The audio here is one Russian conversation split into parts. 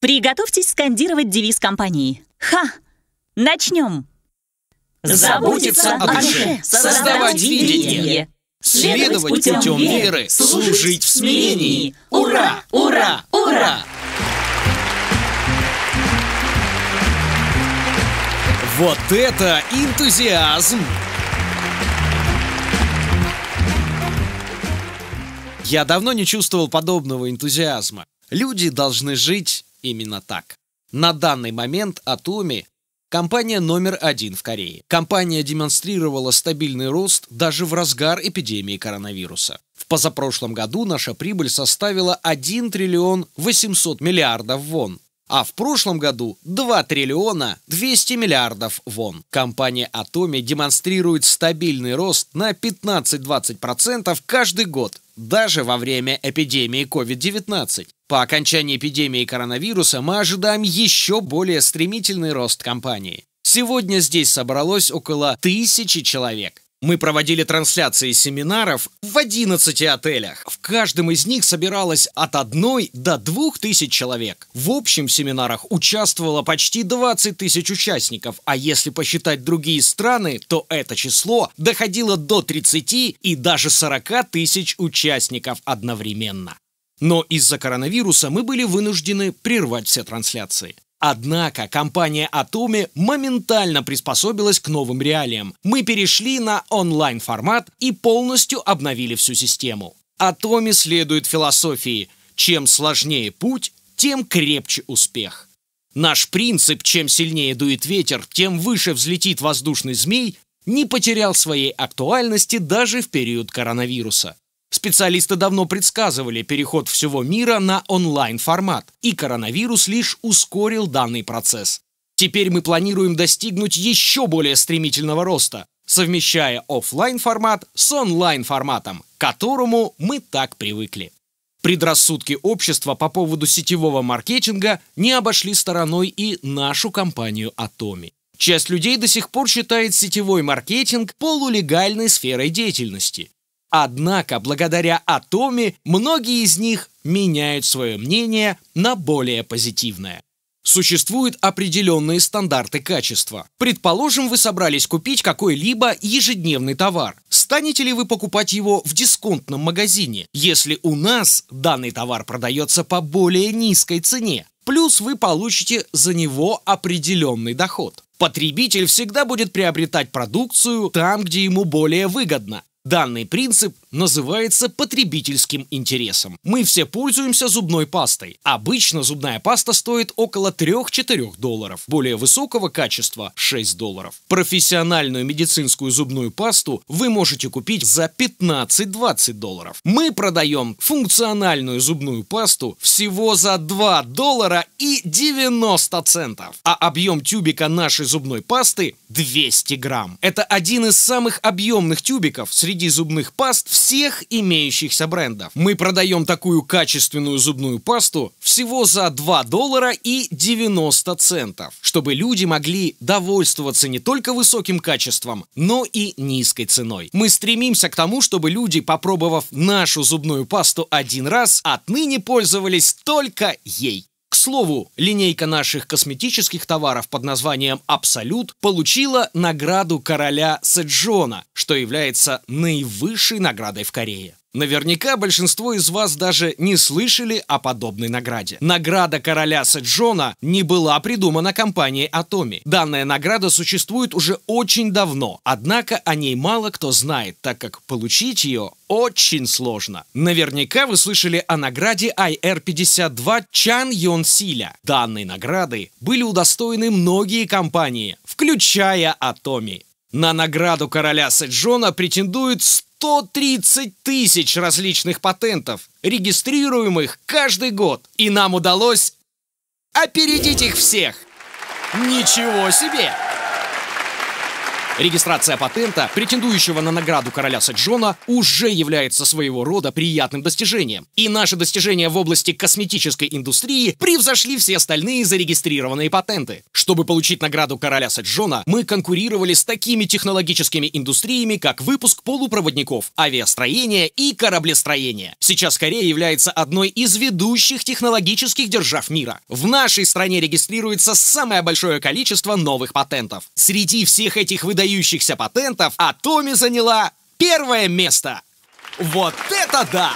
Приготовьтесь скандировать девиз компании. Ха! Начнем! Заботиться о душе, создавать видение, следовать путем веры, служить в смирении. Ура! Ура! Ура! Вот это энтузиазм! Я давно не чувствовал подобного энтузиазма. Люди должны жить именно так. На данный момент Atomi Компания номер один в Корее. Компания демонстрировала стабильный рост даже в разгар эпидемии коронавируса. В позапрошлом году наша прибыль составила 1 триллион 800 миллиардов вон, а в прошлом году 2 триллиона 200 миллиардов вон. Компания Atomi демонстрирует стабильный рост на 15-20% каждый год даже во время эпидемии COVID-19. По окончании эпидемии коронавируса мы ожидаем еще более стремительный рост компании. Сегодня здесь собралось около тысячи человек. Мы проводили трансляции семинаров в 11 отелях. В каждом из них собиралось от 1 до 2 тысяч человек. В общем семинарах участвовало почти 20 тысяч участников, а если посчитать другие страны, то это число доходило до 30 и даже 40 тысяч участников одновременно. Но из-за коронавируса мы были вынуждены прервать все трансляции. Однако компания Atomi моментально приспособилась к новым реалиям. Мы перешли на онлайн-формат и полностью обновили всю систему. Atomi следует философии «Чем сложнее путь, тем крепче успех». Наш принцип «Чем сильнее дует ветер, тем выше взлетит воздушный змей» не потерял своей актуальности даже в период коронавируса. Специалисты давно предсказывали переход всего мира на онлайн-формат, и коронавирус лишь ускорил данный процесс. Теперь мы планируем достигнуть еще более стремительного роста, совмещая офлайн формат с онлайн-форматом, к которому мы так привыкли. Предрассудки общества по поводу сетевого маркетинга не обошли стороной и нашу компанию Atomi. Часть людей до сих пор считает сетевой маркетинг полулегальной сферой деятельности. Однако, благодаря Атоме, многие из них меняют свое мнение на более позитивное. Существуют определенные стандарты качества. Предположим, вы собрались купить какой-либо ежедневный товар. Станете ли вы покупать его в дисконтном магазине, если у нас данный товар продается по более низкой цене? Плюс вы получите за него определенный доход. Потребитель всегда будет приобретать продукцию там, где ему более выгодно. Данный принцип называется потребительским интересом. Мы все пользуемся зубной пастой. Обычно зубная паста стоит около 3-4 долларов, более высокого качества 6 долларов. Профессиональную медицинскую зубную пасту вы можете купить за 15-20 долларов. Мы продаем функциональную зубную пасту всего за 2 доллара и 90 центов, а объем тюбика нашей зубной пасты 200 грамм. Это один из самых объемных тюбиков среди зубных паст в всех имеющихся брендов. Мы продаем такую качественную зубную пасту всего за 2 доллара и 90 центов, чтобы люди могли довольствоваться не только высоким качеством, но и низкой ценой. Мы стремимся к тому, чтобы люди, попробовав нашу зубную пасту один раз, отныне пользовались только ей слову, линейка наших косметических товаров под названием «Абсолют» получила награду короля Седжона, что является наивысшей наградой в Корее. Наверняка большинство из вас даже не слышали о подобной награде. Награда короля Сэджона не была придумана компанией Атоми. Данная награда существует уже очень давно, однако о ней мало кто знает, так как получить ее очень сложно. Наверняка вы слышали о награде IR-52 Чан Йон Силя. Данной награды были удостоены многие компании, включая Атоми. На награду короля Сэджона претендует 130 тысяч различных патентов, регистрируемых каждый год. И нам удалось опередить их всех. Ничего себе! Регистрация патента, претендующего на награду короля Саджона, уже является своего рода приятным достижением. И наши достижения в области косметической индустрии превзошли все остальные зарегистрированные патенты. Чтобы получить награду короля Саджона, мы конкурировали с такими технологическими индустриями, как выпуск полупроводников, авиастроение и кораблестроение. Сейчас Корея является одной из ведущих технологических держав мира. В нашей стране регистрируется самое большое количество новых патентов. Среди всех этих выдающихся выдающихся патентов а Томи заняла первое место. Вот это да!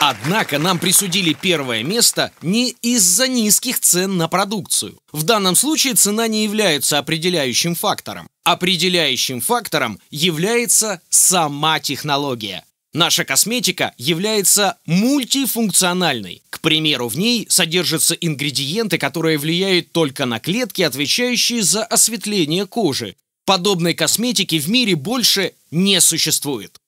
Однако нам присудили первое место не из-за низких цен на продукцию. В данном случае цена не является определяющим фактором. Определяющим фактором является сама технология. Наша косметика является мультифункциональной. К примеру, в ней содержатся ингредиенты, которые влияют только на клетки, отвечающие за осветление кожи, Подобной косметики в мире больше не существует.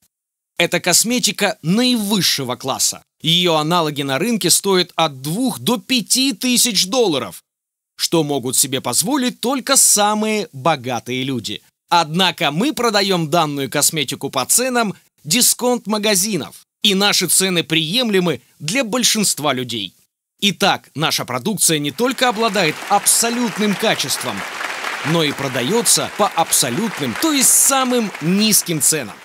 Это косметика наивысшего класса. Ее аналоги на рынке стоят от 2 до 5 тысяч долларов, что могут себе позволить только самые богатые люди. Однако мы продаем данную косметику по ценам дисконт-магазинов, и наши цены приемлемы для большинства людей. Итак, наша продукция не только обладает абсолютным качеством – но и продается по абсолютным, то есть самым низким ценам.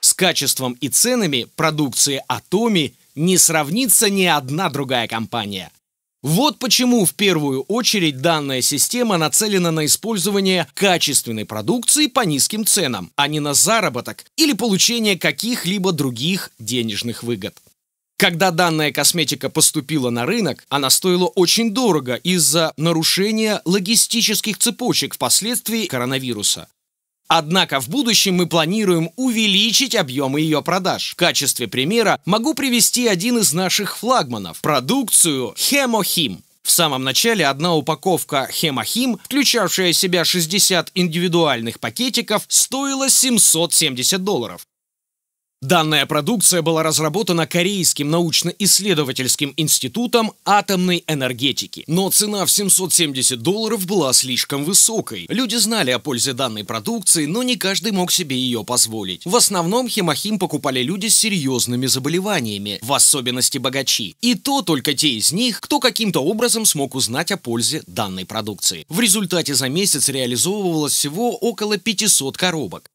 С качеством и ценами продукции Атоми не сравнится ни одна другая компания. Вот почему в первую очередь данная система нацелена на использование качественной продукции по низким ценам, а не на заработок или получение каких-либо других денежных выгод. Когда данная косметика поступила на рынок, она стоила очень дорого из-за нарушения логистических цепочек впоследствии коронавируса. Однако в будущем мы планируем увеличить объемы ее продаж. В качестве примера могу привести один из наших флагманов – продукцию Хемохим. В самом начале одна упаковка Хемохим, включавшая в себя 60 индивидуальных пакетиков, стоила 770 долларов. Данная продукция была разработана Корейским научно-исследовательским институтом атомной энергетики. Но цена в 770 долларов была слишком высокой. Люди знали о пользе данной продукции, но не каждый мог себе ее позволить. В основном химохим покупали люди с серьезными заболеваниями, в особенности богачи. И то только те из них, кто каким-то образом смог узнать о пользе данной продукции. В результате за месяц реализовывалось всего около 500 коробок.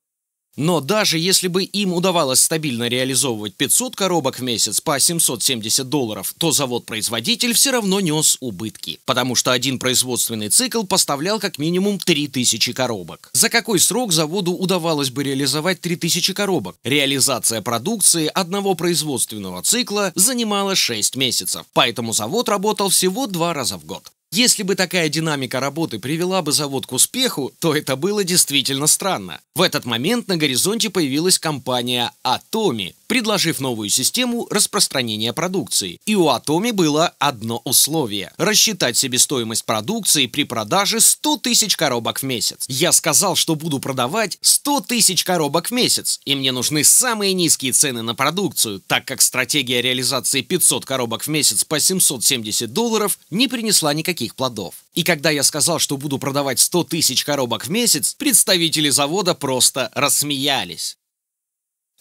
Но даже если бы им удавалось стабильно реализовывать 500 коробок в месяц по 770 долларов, то завод-производитель все равно нес убытки, потому что один производственный цикл поставлял как минимум 3000 коробок. За какой срок заводу удавалось бы реализовать 3000 коробок? Реализация продукции одного производственного цикла занимала 6 месяцев, поэтому завод работал всего два раза в год. Если бы такая динамика работы привела бы завод к успеху, то это было действительно странно. В этот момент на горизонте появилась компания «Атоми», предложив новую систему распространения продукции. И у Атоми было одно условие – рассчитать себестоимость продукции при продаже 100 тысяч коробок в месяц. Я сказал, что буду продавать 100 тысяч коробок в месяц, и мне нужны самые низкие цены на продукцию, так как стратегия реализации 500 коробок в месяц по 770 долларов не принесла никаких плодов. И когда я сказал, что буду продавать 100 тысяч коробок в месяц, представители завода просто рассмеялись.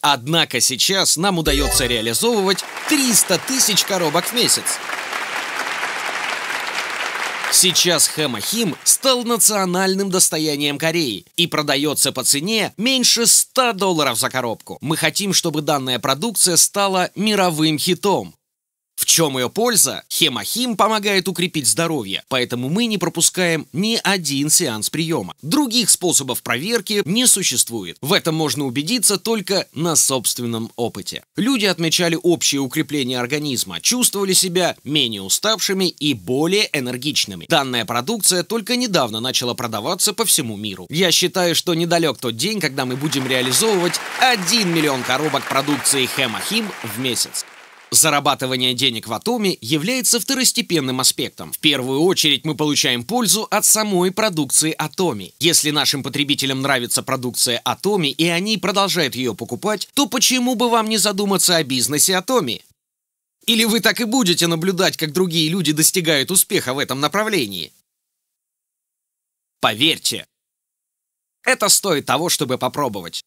Однако сейчас нам удается реализовывать 300 тысяч коробок в месяц. Сейчас Хэмахим стал национальным достоянием Кореи и продается по цене меньше 100 долларов за коробку. Мы хотим, чтобы данная продукция стала мировым хитом. В чем ее польза? Хемахим помогает укрепить здоровье, поэтому мы не пропускаем ни один сеанс приема. Других способов проверки не существует. В этом можно убедиться только на собственном опыте. Люди отмечали общее укрепление организма, чувствовали себя менее уставшими и более энергичными. Данная продукция только недавно начала продаваться по всему миру. Я считаю, что недалек тот день, когда мы будем реализовывать 1 миллион коробок продукции Хемахим в месяц. Зарабатывание денег в Атоме является второстепенным аспектом. В первую очередь мы получаем пользу от самой продукции Атоми. Если нашим потребителям нравится продукция Атоми и они продолжают ее покупать, то почему бы вам не задуматься о бизнесе Атоми? Или вы так и будете наблюдать, как другие люди достигают успеха в этом направлении? Поверьте, это стоит того, чтобы попробовать.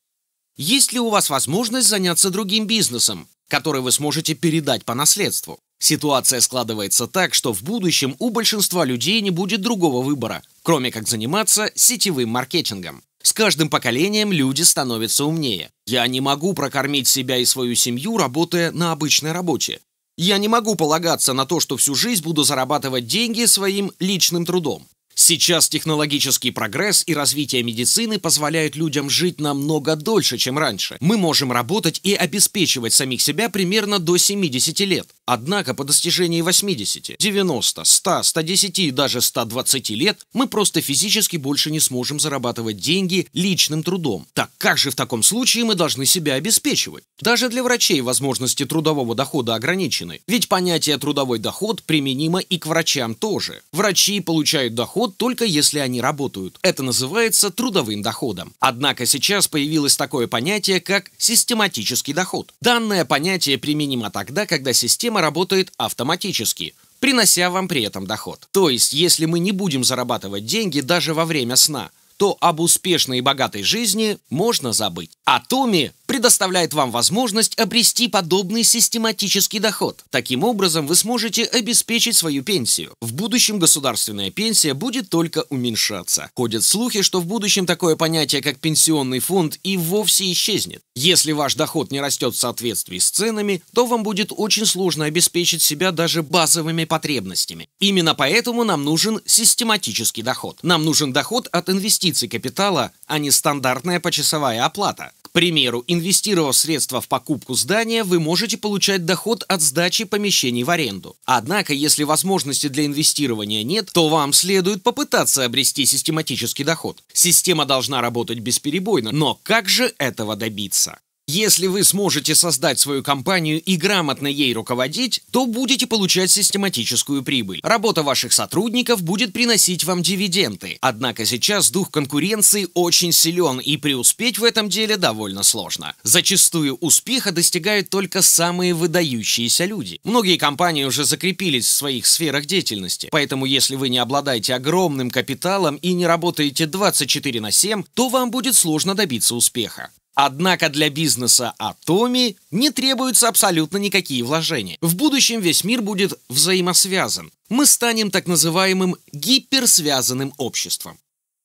Есть ли у вас возможность заняться другим бизнесом? который вы сможете передать по наследству. Ситуация складывается так, что в будущем у большинства людей не будет другого выбора, кроме как заниматься сетевым маркетингом. С каждым поколением люди становятся умнее. Я не могу прокормить себя и свою семью, работая на обычной работе. Я не могу полагаться на то, что всю жизнь буду зарабатывать деньги своим личным трудом. Сейчас технологический прогресс и развитие медицины позволяют людям жить намного дольше, чем раньше. Мы можем работать и обеспечивать самих себя примерно до 70 лет. Однако по достижении 80, 90, 100, 110 и даже 120 лет мы просто физически больше не сможем зарабатывать деньги личным трудом. Так как же в таком случае мы должны себя обеспечивать? Даже для врачей возможности трудового дохода ограничены. Ведь понятие «трудовой доход» применимо и к врачам тоже. Врачи получают доход доход только если они работают. Это называется трудовым доходом. Однако сейчас появилось такое понятие, как систематический доход. Данное понятие применимо тогда, когда система работает автоматически – принося вам при этом доход. То есть, если мы не будем зарабатывать деньги даже во время сна, то об успешной и богатой жизни можно забыть. А Томи предоставляет вам возможность обрести подобный систематический доход. Таким образом, вы сможете обеспечить свою пенсию. В будущем государственная пенсия будет только уменьшаться. Ходят слухи, что в будущем такое понятие, как пенсионный фонд, и вовсе исчезнет. Если ваш доход не растет в соответствии с ценами, то вам будет очень сложно обеспечить себя даже базовыми потребностями. Именно поэтому нам нужен систематический доход. Нам нужен доход от инвестиций капитала, а не стандартная почасовая оплата примеру, инвестировав средства в покупку здания, вы можете получать доход от сдачи помещений в аренду. Однако, если возможности для инвестирования нет, то вам следует попытаться обрести систематический доход. Система должна работать бесперебойно, но как же этого добиться? Если вы сможете создать свою компанию и грамотно ей руководить, то будете получать систематическую прибыль. Работа ваших сотрудников будет приносить вам дивиденды. Однако сейчас дух конкуренции очень силен, и преуспеть в этом деле довольно сложно. Зачастую успеха достигают только самые выдающиеся люди. Многие компании уже закрепились в своих сферах деятельности, поэтому если вы не обладаете огромным капиталом и не работаете 24 на 7, то вам будет сложно добиться успеха. Однако для бизнеса Атоми не требуются абсолютно никакие вложения. В будущем весь мир будет взаимосвязан. Мы станем так называемым гиперсвязанным обществом.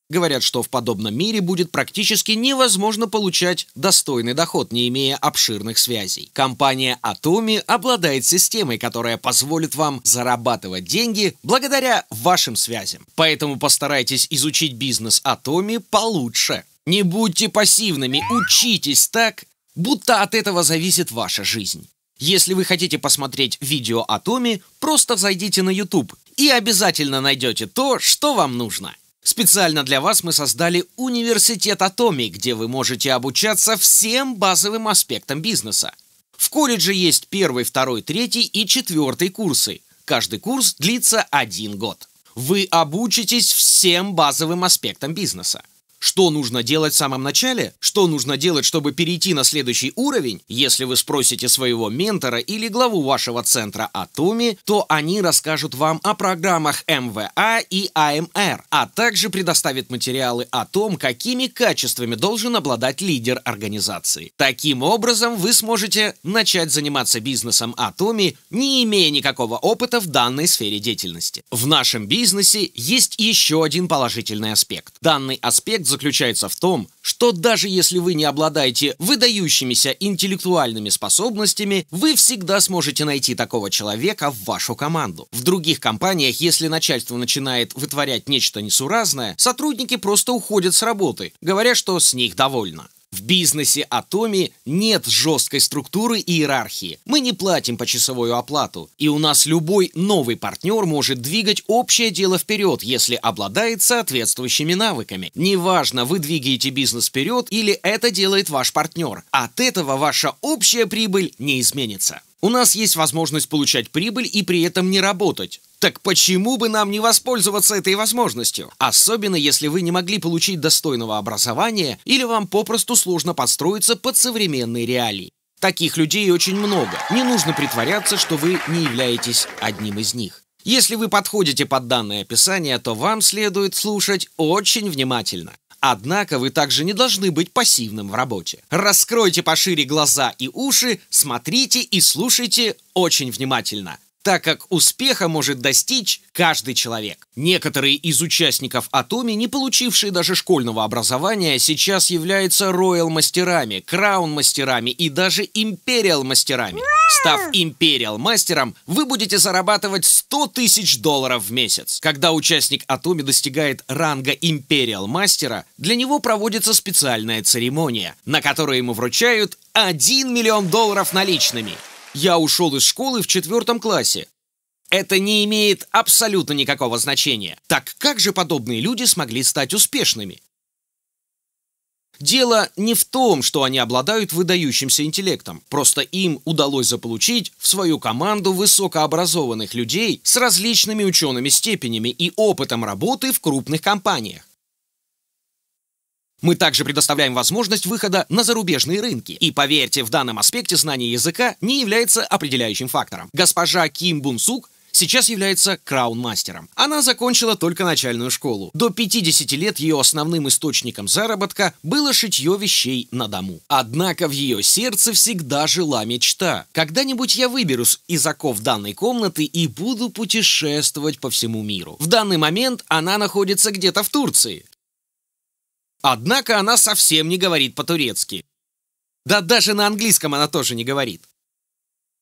Говорят, что в подобном мире будет практически невозможно получать достойный доход, не имея обширных связей. Компания Atomi обладает системой, которая позволит вам зарабатывать деньги благодаря вашим связям. Поэтому постарайтесь изучить бизнес Atomi получше. Не будьте пассивными, учитесь так, будто от этого зависит ваша жизнь. Если вы хотите посмотреть видео о Томе, просто зайдите на YouTube и обязательно найдете то, что вам нужно. Специально для вас мы создали университет Атоми, где вы можете обучаться всем базовым аспектам бизнеса. В колледже есть первый, второй, третий и четвертый курсы. Каждый курс длится один год. Вы обучитесь всем базовым аспектам бизнеса что нужно делать в самом начале, что нужно делать, чтобы перейти на следующий уровень, если вы спросите своего ментора или главу вашего центра о Туме, то они расскажут вам о программах МВА и АМР, а также предоставят материалы о том, какими качествами должен обладать лидер организации. Таким образом, вы сможете начать заниматься бизнесом Атоми, не имея никакого опыта в данной сфере деятельности. В нашем бизнесе есть еще один положительный аспект. Данный аспект заключается в том, что даже если вы не обладаете выдающимися интеллектуальными способностями, вы всегда сможете найти такого человека в вашу команду. В других компаниях, если начальство начинает вытворять нечто несуразное, сотрудники просто уходят с работы, говоря, что с них довольно. В бизнесе Атоми нет жесткой структуры и иерархии. Мы не платим почасовую оплату, и у нас любой новый партнер может двигать общее дело вперед, если обладает соответствующими навыками. Неважно, вы двигаете бизнес вперед или это делает ваш партнер. От этого ваша общая прибыль не изменится. У нас есть возможность получать прибыль и при этом не работать. Так почему бы нам не воспользоваться этой возможностью? Особенно, если вы не могли получить достойного образования или вам попросту сложно подстроиться под современные реалии. Таких людей очень много. Не нужно притворяться, что вы не являетесь одним из них. Если вы подходите под данное описание, то вам следует слушать очень внимательно. Однако вы также не должны быть пассивным в работе. Раскройте пошире глаза и уши, смотрите и слушайте очень внимательно так как успеха может достичь каждый человек. Некоторые из участников Атоми, не получившие даже школьного образования, сейчас являются роял-мастерами, краун-мастерами и даже империал-мастерами. Став империал-мастером, вы будете зарабатывать 100 тысяч долларов в месяц. Когда участник Атоми достигает ранга империал-мастера, для него проводится специальная церемония, на которой ему вручают 1 миллион долларов наличными – я ушел из школы в четвертом классе. Это не имеет абсолютно никакого значения. Так как же подобные люди смогли стать успешными? Дело не в том, что они обладают выдающимся интеллектом. Просто им удалось заполучить в свою команду высокообразованных людей с различными учеными степенями и опытом работы в крупных компаниях. Мы также предоставляем возможность выхода на зарубежные рынки. И поверьте, в данном аспекте знание языка не является определяющим фактором. Госпожа Ким Бун Сук сейчас является краун-мастером. Она закончила только начальную школу. До 50 лет ее основным источником заработка было шитье вещей на дому. Однако в ее сердце всегда жила мечта. Когда-нибудь я выберусь из оков данной комнаты и буду путешествовать по всему миру. В данный момент она находится где-то в Турции. Однако она совсем не говорит по-турецки. Да даже на английском она тоже не говорит.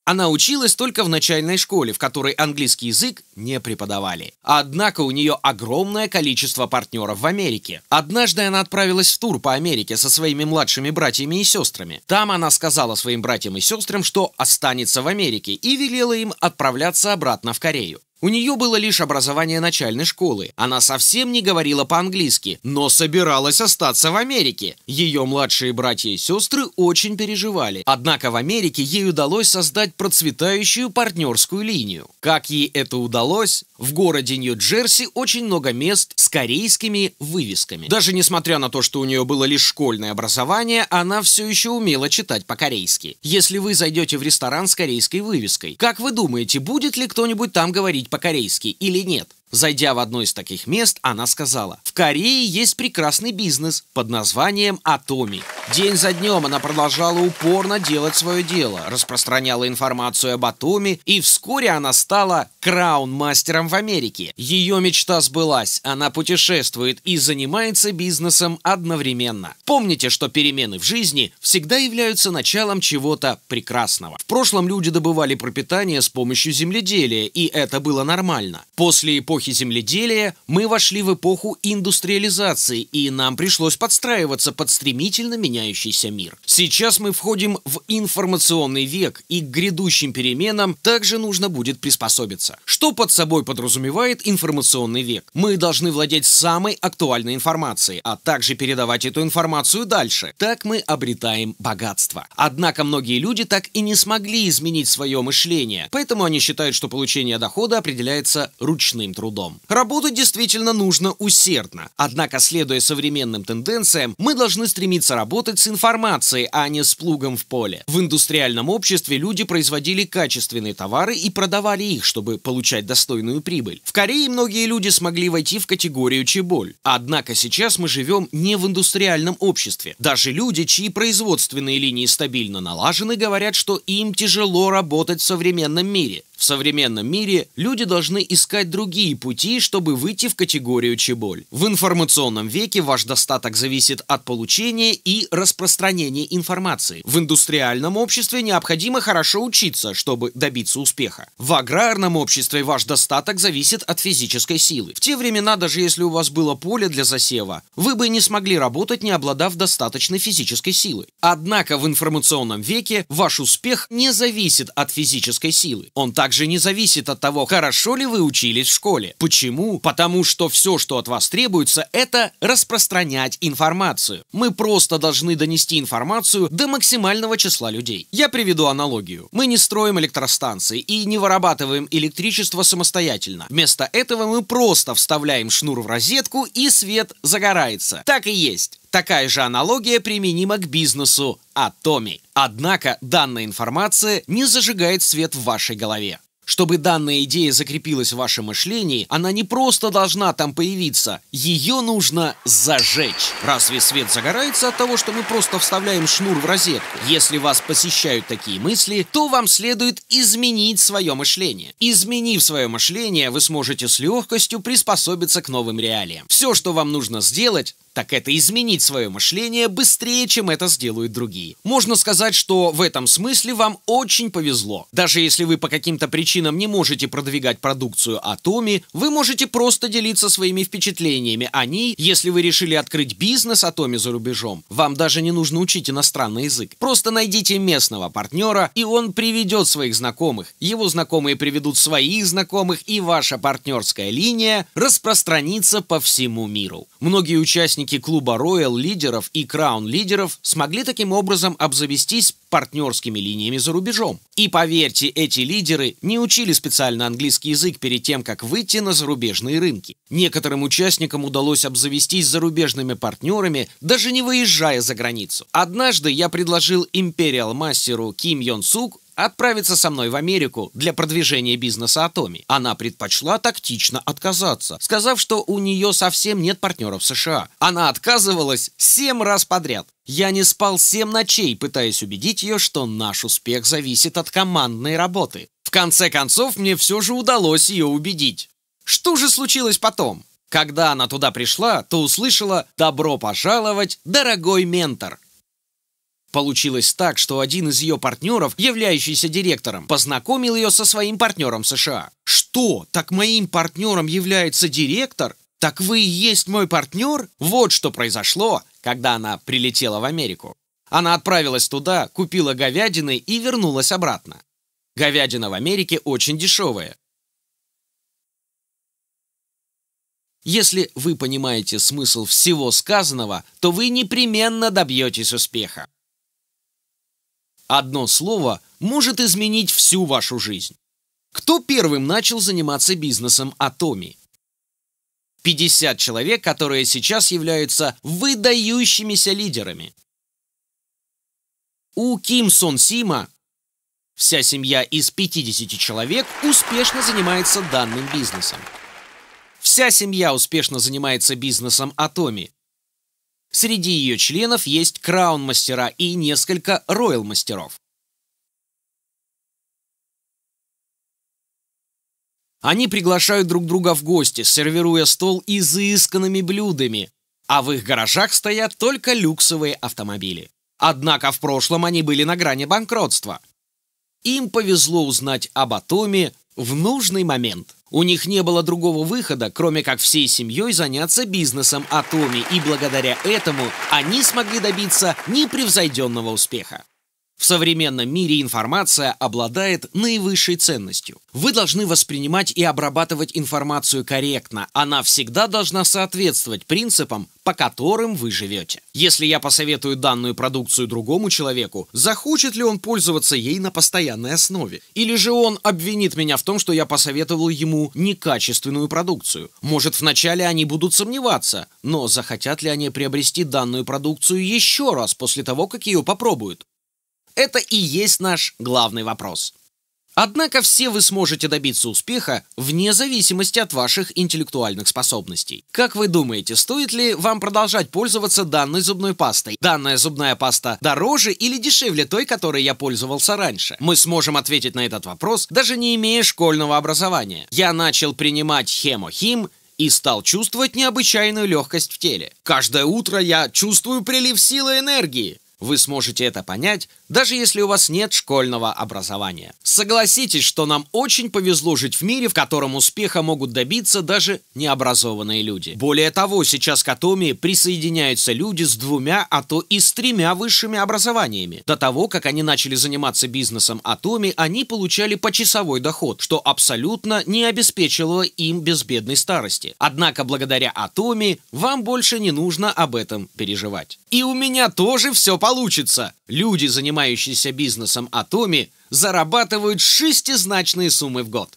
Она училась только в начальной школе, в которой английский язык не преподавали. Однако у нее огромное количество партнеров в Америке. Однажды она отправилась в тур по Америке со своими младшими братьями и сестрами. Там она сказала своим братьям и сестрам, что останется в Америке и велела им отправляться обратно в Корею. У нее было лишь образование начальной школы. Она совсем не говорила по-английски, но собиралась остаться в Америке. Ее младшие братья и сестры очень переживали. Однако в Америке ей удалось создать процветающую партнерскую линию. Как ей это удалось? В городе Нью-Джерси очень много мест с корейскими вывесками. Даже несмотря на то, что у нее было лишь школьное образование, она все еще умела читать по-корейски. Если вы зайдете в ресторан с корейской вывеской, как вы думаете, будет ли кто-нибудь там говорить по-корейски или нет? Зайдя в одно из таких мест, она сказала, «В Корее есть прекрасный бизнес под названием Атоми». День за днем она продолжала упорно делать свое дело, распространяла информацию об Атоми, и вскоре она стала краун-мастером в Америке. Ее мечта сбылась, она путешествует и занимается бизнесом одновременно. Помните, что перемены в жизни всегда являются началом чего-то прекрасного. В прошлом люди добывали пропитание с помощью земледелия, и это было нормально. После эпохи эпохи земледелия мы вошли в эпоху индустриализации, и нам пришлось подстраиваться под стремительно меняющийся мир. Сейчас мы входим в информационный век, и к грядущим переменам также нужно будет приспособиться. Что под собой подразумевает информационный век? Мы должны владеть самой актуальной информацией, а также передавать эту информацию дальше. Так мы обретаем богатство. Однако многие люди так и не смогли изменить свое мышление, поэтому они считают, что получение дохода определяется ручным трудом трудом. Работать действительно нужно усердно. Однако, следуя современным тенденциям, мы должны стремиться работать с информацией, а не с плугом в поле. В индустриальном обществе люди производили качественные товары и продавали их, чтобы получать достойную прибыль. В Корее многие люди смогли войти в категорию чеболь. Однако сейчас мы живем не в индустриальном обществе. Даже люди, чьи производственные линии стабильно налажены, говорят, что им тяжело работать в современном мире. В современном мире люди должны искать другие пути, чтобы выйти в категорию чеболь. В информационном веке ваш достаток зависит от получения и распространения информации. В индустриальном обществе необходимо хорошо учиться, чтобы добиться успеха. В аграрном обществе ваш достаток зависит от физической силы. В те времена, даже если у вас было поле для засева, вы бы не смогли работать, не обладав достаточной физической силой. Однако в информационном веке ваш успех не зависит от физической силы. Он также также не зависит от того, хорошо ли вы учились в школе. Почему? Потому что все, что от вас требуется, это распространять информацию. Мы просто должны донести информацию до максимального числа людей. Я приведу аналогию. Мы не строим электростанции и не вырабатываем электричество самостоятельно. Вместо этого мы просто вставляем шнур в розетку и свет загорается. Так и есть. Такая же аналогия применима к бизнесу Атоми. Однако данная информация не зажигает свет в вашей голове. Чтобы данная идея закрепилась в вашем мышлении, она не просто должна там появиться, ее нужно зажечь. Разве свет загорается от того, что мы просто вставляем шнур в розетку? Если вас посещают такие мысли, то вам следует изменить свое мышление. Изменив свое мышление, вы сможете с легкостью приспособиться к новым реалиям. Все, что вам нужно сделать, так это изменить свое мышление быстрее, чем это сделают другие. Можно сказать, что в этом смысле вам очень повезло. Даже если вы по каким-то причинам не можете продвигать продукцию Атоми, вы можете просто делиться своими впечатлениями о ней, если вы решили открыть бизнес Атоми за рубежом. Вам даже не нужно учить иностранный язык. Просто найдите местного партнера, и он приведет своих знакомых. Его знакомые приведут своих знакомых, и ваша партнерская линия распространится по всему миру. Многие участники участники клуба Royal лидеров и Crown лидеров смогли таким образом обзавестись партнерскими линиями за рубежом. И поверьте, эти лидеры не учили специально английский язык перед тем, как выйти на зарубежные рынки. Некоторым участникам удалось обзавестись зарубежными партнерами, даже не выезжая за границу. Однажды я предложил империал-мастеру Ким Йон Сук отправиться со мной в Америку для продвижения бизнеса Атоми. Она предпочла тактично отказаться, сказав, что у нее совсем нет партнеров в США. Она отказывалась семь раз подряд. Я не спал семь ночей, пытаясь убедить ее, что наш успех зависит от командной работы. В конце концов, мне все же удалось ее убедить. Что же случилось потом? Когда она туда пришла, то услышала «Добро пожаловать, дорогой ментор!» Получилось так, что один из ее партнеров, являющийся директором, познакомил ее со своим партнером США. «Что? Так моим партнером является директор? Так вы и есть мой партнер?» Вот что произошло, когда она прилетела в Америку. Она отправилась туда, купила говядины и вернулась обратно. Говядина в Америке очень дешевая. Если вы понимаете смысл всего сказанного, то вы непременно добьетесь успеха. Одно слово может изменить всю вашу жизнь. Кто первым начал заниматься бизнесом Атоми? 50 человек, которые сейчас являются выдающимися лидерами. У Ким Сон Сима вся семья из 50 человек успешно занимается данным бизнесом. Вся семья успешно занимается бизнесом Атоми. Среди ее членов есть краун-мастера и несколько роял-мастеров. Они приглашают друг друга в гости, сервируя стол изысканными блюдами, а в их гаражах стоят только люксовые автомобили. Однако в прошлом они были на грани банкротства. Им повезло узнать об атоме в нужный момент – у них не было другого выхода, кроме как всей семьей заняться бизнесом Атоми, и благодаря этому они смогли добиться непревзойденного успеха. В современном мире информация обладает наивысшей ценностью. Вы должны воспринимать и обрабатывать информацию корректно. Она всегда должна соответствовать принципам, по которым вы живете. Если я посоветую данную продукцию другому человеку, захочет ли он пользоваться ей на постоянной основе? Или же он обвинит меня в том, что я посоветовал ему некачественную продукцию? Может, вначале они будут сомневаться, но захотят ли они приобрести данную продукцию еще раз после того, как ее попробуют? Это и есть наш главный вопрос. Однако все вы сможете добиться успеха вне зависимости от ваших интеллектуальных способностей. Как вы думаете, стоит ли вам продолжать пользоваться данной зубной пастой? Данная зубная паста дороже или дешевле той, которой я пользовался раньше? Мы сможем ответить на этот вопрос, даже не имея школьного образования. Я начал принимать хемохим и стал чувствовать необычайную легкость в теле. Каждое утро я чувствую прилив силы энергии. Вы сможете это понять, даже если у вас нет школьного образования. Согласитесь, что нам очень повезло жить в мире, в котором успеха могут добиться даже необразованные люди. Более того, сейчас к Атомии присоединяются люди с двумя, а то и с тремя высшими образованиями. До того, как они начали заниматься бизнесом Атоми, они получали почасовой доход, что абсолютно не обеспечивало им безбедной старости. Однако благодаря Атоми вам больше не нужно об этом переживать. И у меня тоже все получится. Люди занимаются занимающийся бизнесом Атоми, зарабатывают шестизначные суммы в год.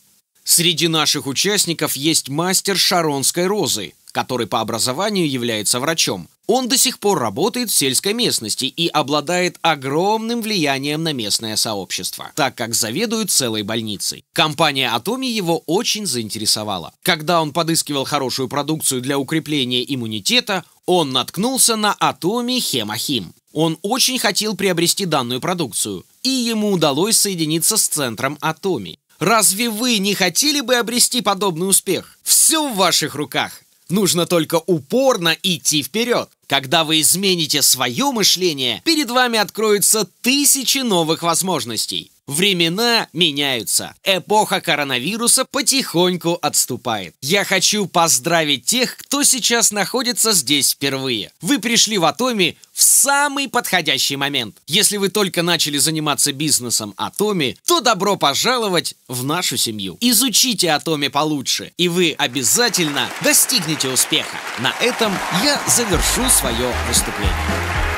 Среди наших участников есть мастер Шаронской розы, который по образованию является врачом. Он до сих пор работает в сельской местности и обладает огромным влиянием на местное сообщество, так как заведует целой больницей. Компания Атоми его очень заинтересовала. Когда он подыскивал хорошую продукцию для укрепления иммунитета, он наткнулся на Атоми Хемахим. Он очень хотел приобрести данную продукцию, и ему удалось соединиться с центром Атоми. Разве вы не хотели бы обрести подобный успех? Все в ваших руках. Нужно только упорно идти вперед. Когда вы измените свое мышление, перед вами откроются тысячи новых возможностей. Времена меняются. Эпоха коронавируса потихоньку отступает. Я хочу поздравить тех, кто сейчас находится здесь впервые. Вы пришли в Атоми в самый подходящий момент. Если вы только начали заниматься бизнесом Атоми, то добро пожаловать в нашу семью. Изучите Атоми получше, и вы обязательно достигнете успеха. На этом я завершу свое выступление.